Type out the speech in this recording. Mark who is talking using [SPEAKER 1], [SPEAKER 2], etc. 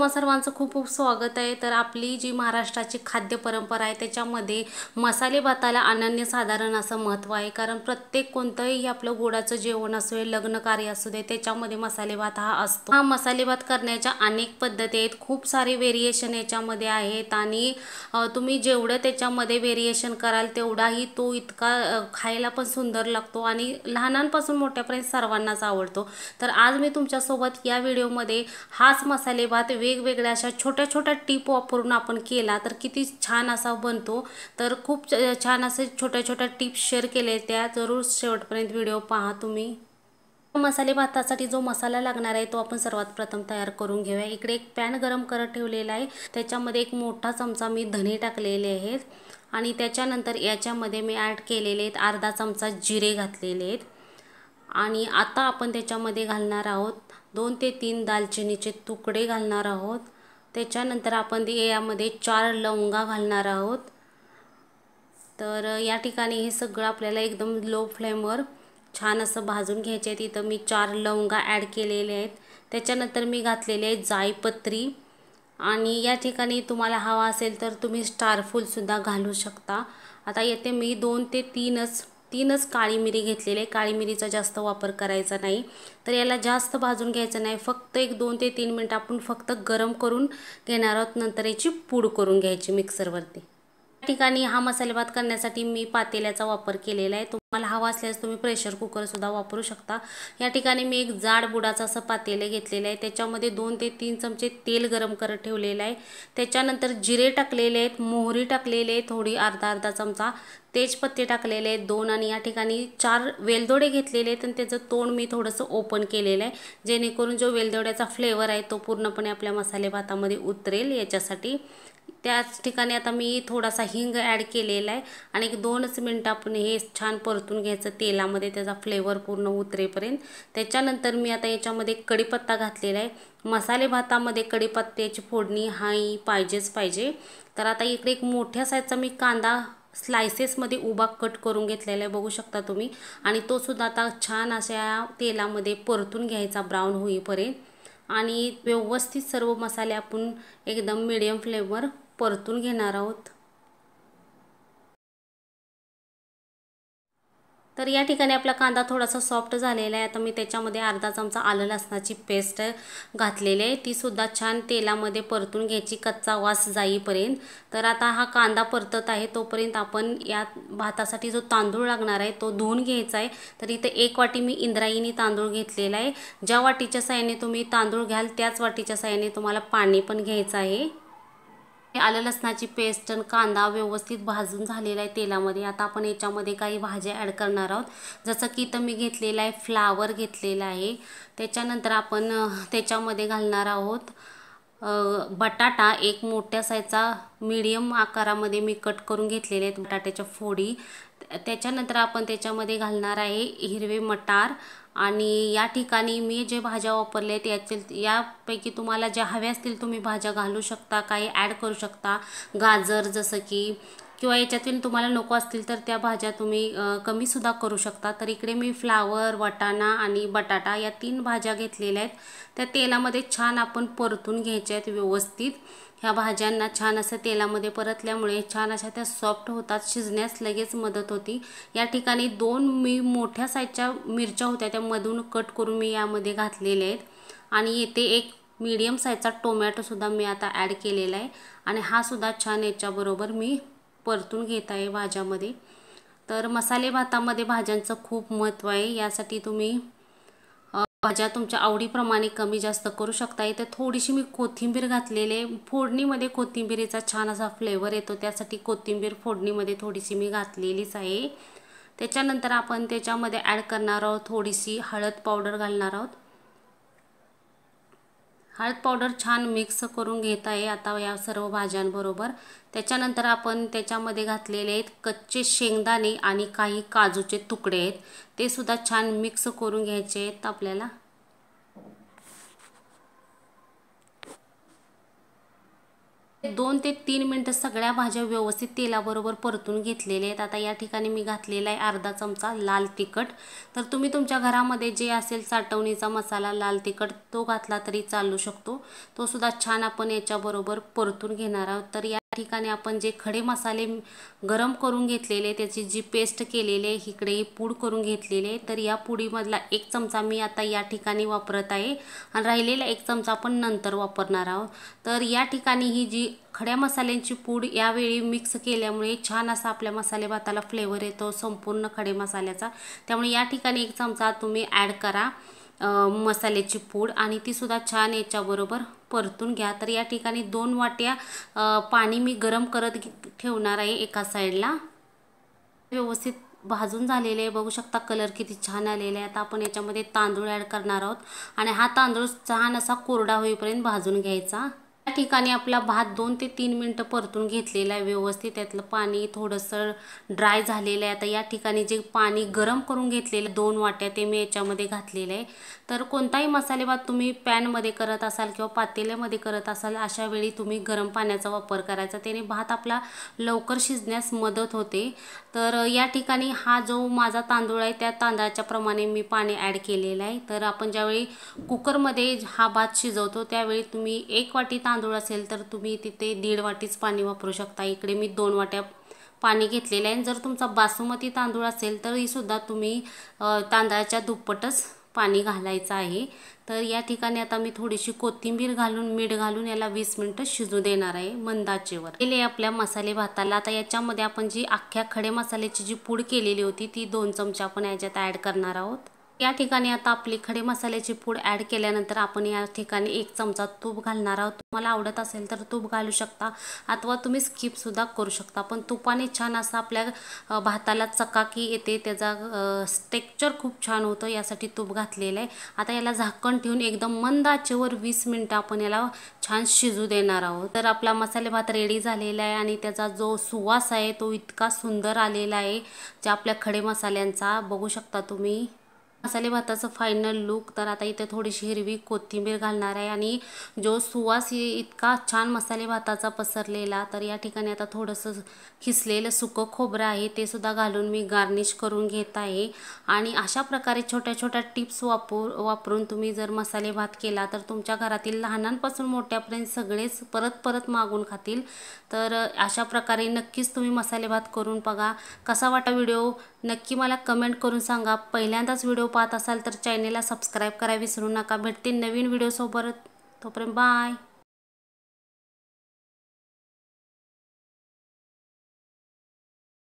[SPEAKER 1] तुम्हा सर्वांचं खूप खूप स्वागत आहे तर आपली जी महाराष्ट्राची खाद्य परंपरा आहे त्याच्यामध्ये मसाले भाताला अनन्य साधारण असं महत्त्व आहे कारण प्रत्येक कोणतंही आपलं गोडाचं जेवण असू दे लग्न कार्य असू दे त्याच्यामध्ये मसाले भात हा असतो हा मसाले भात करण्याच्या अनेक पद्धती आहेत खूप सारे व्हेरिएशन याच्यामध्ये आहेत आणि तुम्ही जेवढं त्याच्यामध्ये व्हेरिएशन कराल तेवढाही तो इतका खायला पण सुंदर लागतो आणि लहानांपासून मोठ्यापर्यंत सर्वांनाच आवडतो तर आज मी तुमच्यासोबत या व्हिडिओमध्ये हाच मसाले भात वे वेगवेगळ्या अशा छोट्या छोट्या टीप वापरून आपण केला तर किती छान असा बनतो तर खूप छान असे छोट्या छोट्या टिप्स शेअर आहेत त्या जरूर शेवटपर्यंत व्हिडिओ पहा तुम्ही मसाले भातासाठी जो मसाला लागणार आहे तो आपण सर्वात प्रथम तयार करून घेऊया इकडे एक पॅन गरम करत ठेवलेला आहे त्याच्यामध्ये एक मोठा चमचा मी धने टाकलेले आहेत आणि त्याच्यानंतर याच्यामध्ये मी ॲड केलेले आहेत अर्धा चमचा जिरे घातलेले आहेत आणि आता आपण त्याच्यामध्ये घालणार आहोत दोन ते तीन दालचिनीचे तुकडे घालणार आहोत त्याच्यानंतर आपण ते यामध्ये चार लवंगा घालणार आहोत तर या ठिकाणी हे सगळं आपल्याला एकदम लो फ्लेमवर छान असं भाजून घ्यायचे आहेत इथं मी चार लवंगा ॲड केलेले आहेत त्याच्यानंतर मी घातलेले आहे जायपत्री आणि या ठिकाणी तुम्हाला हवा असेल तर तुम्ही स्टारफूलसुद्धा घालू शकता आता येथे मी दोन ते तीनच तीनच काळी मिरी घेतलेली आहे काळी मिरीचा जास्त वापर करायचा नाही तर याला जास्त भाजून घ्यायचं नाही फक्त एक दोन ते तीन मिनटं आपण फक्त गरम करून घेणार आहोत नंतर याची पूड करून घ्यायची मिक्सरवरती या ठिकाणी हा मसाले भात करण्यासाठी मी पातेल्याचा वापर केलेला आहे तुम्हाला हवा असल्यास तुम्ही प्रेशर कुकरसुद्धा वापरू शकता या ठिकाणी मी एक जाड बुडाचं असं पातेले घेतलेलं आहे त्याच्यामध्ये दोन ते तीन चमचे तेल गरम करत ठेवलेलं आहे त्याच्यानंतर जिरे टाकलेले आहेत मोहरी टाकलेले थोडी अर्धा अर्धा चमचा तेजपत्ते टाकलेले आहेत दोन आणि या ठिकाणी चार वेलदोडे घेतलेले आहेत आणि त्याचं तोंड मी थोडंसं ओपन केलेलं आहे जेणेकरून जो वेलदोड्याचा फ्लेवर आहे तो पूर्णपणे आपल्या मसाले भातामध्ये उतरेल याच्यासाठी त्याच ठिकाणी आता मी थोडासा हिंग ॲड केलेला आहे आणि एक दोनच मिनटं आपण हे छान परतून घ्यायचं तेलामध्ये त्याचा फ्लेवर पूर्ण उतरेपर्यंत त्याच्यानंतर मी आता याच्यामध्ये कडीपत्ता घातलेला आहे मसाले भातामध्ये कडीपत्त्याची फोडणी हाही पाहिजेच पाहिजे तर आता इकडे एक मोठ्या साईजचा मी कांदा स्लायसेसमध्ये उभा कट करून घेतलेला आहे बघू शकता तुम्ही आणि तो सुद्धा आता छान अशा तेलामध्ये परतून घ्यायचा ब्राऊन होईपर्यंत आणि व्यवस्थित सर्व मसाले आपण एकदम मिडियम फ्लेमवर परतून घेणार आहोत तर या ठिकाणी आपला कांदा थोडासा सॉफ्ट झालेला आहे आता मी त्याच्यामध्ये अर्धा चमचा आलं लसणाची पेस्ट घातलेली आहे तीसुद्धा छान तेलामध्ये परतून घ्यायची कच्चा वास जाईपर्यंत तर आता हा कांदा परतत आहे तोपर्यंत आपण या भातासाठी जो तांदूळ लागणार आहे तो धुवून घ्यायचा आहे तर इथं एक वाटी मी इंद्रायणी तांदूळ घेतलेला आहे ज्या वाटीच्या साह्याने तुम्ही तांदूळ घ्याल त्याच वाटीच्या साह्याने तुम्हाला पाणी पण घ्यायचं आहे आलं लसणाची पेस्ट आणि कांदा व्यवस्थित भाजून झालेला आहे तेलामध्ये आता आपण याच्यामध्ये काही भाज्या ॲड करणार आहोत जसं की इथं मी घेतलेला आहे फ्लावर घेतलेला आहे त्याच्यानंतर आपण त्याच्यामध्ये घालणार आहोत बटाटा एक मोठ्या साईजचा मीडियम आकारामध्ये मी कट करून घेतलेले आहेत बटाट्याच्या फोडी त्याच्यानंतर आपण त्याच्यामध्ये घालणार आहे हिरवे मटार आणि या ठिकाणी मी जे भाज्या वापरले आहेत याचे यापैकी तुम्हाला ज्या हव्या असतील तुम्ही भाज्या घालू शकता काही ॲड करू शकता गाजर जसं की किंवा याच्यातील तुम्हाला नको असतील तर त्या भाज्या तुम्ही कमीसुद्धा करू शकता तर इकडे मी फ्लावर वटाणा आणि बटाटा या तीन भाज्या घेतलेल्या आहेत त्या तेलामध्ये छान आपण परतून घ्यायच्या आहेत व्यवस्थित ह्या भाज्यांना छान असं तेलामध्ये परतल्यामुळे छान अशा त्या सॉफ्ट होतात शिजण्यास लगेच मदत होती या ठिकाणी दोन मी मोठ्या साईजच्या मिरच्या होत्या त्या मधून कट करून मी यामध्ये घातलेल्या आहेत आणि येथे एक मीडियम साईजचा टोमॅटोसुद्धा मी आता ॲड केलेला आहे आणि हा सुद्धा छान याच्याबरोबर मी परतून घेत आहे भाज्यामध्ये तर मसाले भातामध्ये भाज्यांचं खूप महत्त्व आहे यासाठी तुम्ही भाज्या तुमच्या आवडीप्रमाणे कमी जास्त करू शकता इथे थोडीशी मी कोथिंबीर घातलेले फोडणीमध्ये कोथिंबीरीचा छान असा फ्लेवर येतो त्यासाठी कोथिंबीर फोडणीमध्ये थोडीशी मी घातलेलीच आहे त्याच्यानंतर आपण त्याच्यामध्ये ॲड करणार आहोत थोडीशी हळद पावडर घालणार आहोत हळद पावडर छान मिक्स करून घेत आहे आता या सर्व भाज्यांबरोबर त्याच्यानंतर आपण त्याच्यामध्ये घातलेले आहेत कच्चे शेंगदाणे आणि काही काजूचे तुकडे आहेत ते सुद्धा छान मिक्स करून घ्यायचे आहेत आपल्याला दोन ते तीन मिनटं सगळ्या भाज्या व्यवस्थित तेलाबरोबर परतून घेतलेल्या आहेत आता या ठिकाणी मी घातलेला आहे अर्धा चमचा लाल तिखट तर तुम्ही तुमच्या घरामध्ये जे असेल साठवणीचा मसाला लाल तिखट तो घातला तरी चालू शकतो तो सुद्धा छान आपण याच्याबरोबर परतून घेणार आहोत तर ठिकाणी आपण जे खडे मसाले गरम करून घेतलेले त्याची जी पेस्ट केलेले इकडे पूड करून घेतलेले तर या पुडीमधला एक चमचा मी आता या ठिकाणी वापरत आहे आणि राहिलेला एक चमचा आपण नंतर वापरणार आहोत तर या ठिकाणी ही जी खड्या मसाल्यांची पूड यावेळी मिक्स केल्यामुळे छान असा आपल्या मसाले भाताला फ्लेवर येतो संपूर्ण खडे मसाल्याचा त्यामुळे या ठिकाणी एक चमचा तुम्ही ॲड करा मसाल्याची पूड आणि तीसुद्धा छान याच्याबरोबर परतून घ्या तर या ठिकाणी दोन वाट्या पाणी मी गरम करत ठेवणार आहे एका साईडला व्यवस्थित भाजून झालेले आहे बघू शकता कलर किती छान आलेले आहे आता आपण याच्यामध्ये तांदूळ ॲड करणार आहोत आणि हा तांदूळ छान असा कोरडा होईपर्यंत भाजून घ्यायचा या ठिकाणी आपला भात दोन ते तीन मिनटं परतून घेतलेला आहे व्यवस्थित त्यातलं पाणी थोडंसं ड्राय झालेलं आहे आता या ठिकाणी जे पाणी गरम करून घेतलेलं दोन वाट्या ते मी याच्यामध्ये घातलेलं आहे तर कोणताही मसाले भात तुम्ही पॅनमध्ये करत असाल किंवा पातेल्यामध्ये करत असाल अशा वेळी तुम्ही गरम पाण्याचा वापर करायचा त्याने भात आपला लवकर शिजण्यास मदत होते तर या ठिकाणी हा जो माझा तांदूळ आहे त्या तांदळाच्या प्रमाणे मी पाणी ॲड केलेलं आहे तर आपण ज्यावेळी कुकरमध्ये हा भात शिजवतो त्यावेळी तुम्ही एक वाटी तांदूळ असेल तर तुम्ही तिथे दीड वाटीच पाणी वापरू शकता इकडे मी दोन वाट्या पाणी घेतलेलं आहे जर तुमचा बासुमती तांदूळ असेल तरीसुद्धा तुम्ही तांदळाच्या दुप्पटच पाणी घालायचं आहे तर या ठिकाणी आता मी थोडीशी कोथिंबीर घालून मीठ घालून याला वीस मिनटं शिजू देणार आहे मंदाचेवर केले आपल्या मसाले भाताला आता याच्यामध्ये आपण जी अख्ख्या खडे मसाल्याची जी पूड केलेली होती ती दोन चमचे आपण याच्यात ॲड करणार आहोत या ठिकाणी आता आपली खडे मसाल्याची पूड ॲड केल्यानंतर आपण या ठिकाणी एक चमचा तूप घालणार आहोत तुम्हाला आवडत असेल तर तूप घालू शकता अथवा तुम्ही स्किपसुद्धा करू शकता पण तुपाने छान असा आपल्या भाताला चकाकी येते त्याचा टेक्चर खूप छान होतं यासाठी तूप घातलेलं आहे आता याला झाकण ठेवून एकदम मंद आचेवर वीस मिनटं आपण याला छान शिजू देणार आहोत तर आपला मसाले भात रेडी झालेला आहे आणि त्याचा जो सुवास आहे तो इतका सुंदर आलेला आहे जे आपल्या खडे मसाल्यांचा बघू शकता तुम्ही मसाले भाताचं फायनल लुक तर आता इथे थोडीशी हिरवी कोथिंबीर घालणार आहे आणि जो सुवास इतका छान मसाले भाताचा पसरलेला तर या ठिकाणी आता थोडंसं खिसलेलं सुकं खोबरं आहे ते सुद्धा घालून मी गार्निश करून घेत आहे आणि अशा प्रकारे छोट्या छोट्या टिप्स वापर वापरून तुम्ही जर मसाले भात केला तर तुमच्या घरातील लहानांपासून मोठ्यापर्यंत सगळेच परत परत मागून खातील तर अशा प्रकारे नक्कीच तुम्ही मसाले भात करून बघा कसा वाटा व्हिडिओ नक्की मला कमेंट करून सांगा पहिल्यांदाच व्हिडिओ पाहत असाल तर चॅनेलला सबस्क्राईब करा विसरू नका भेटतील नवीन व्हिडिओसोबत तोपर्यंत बाय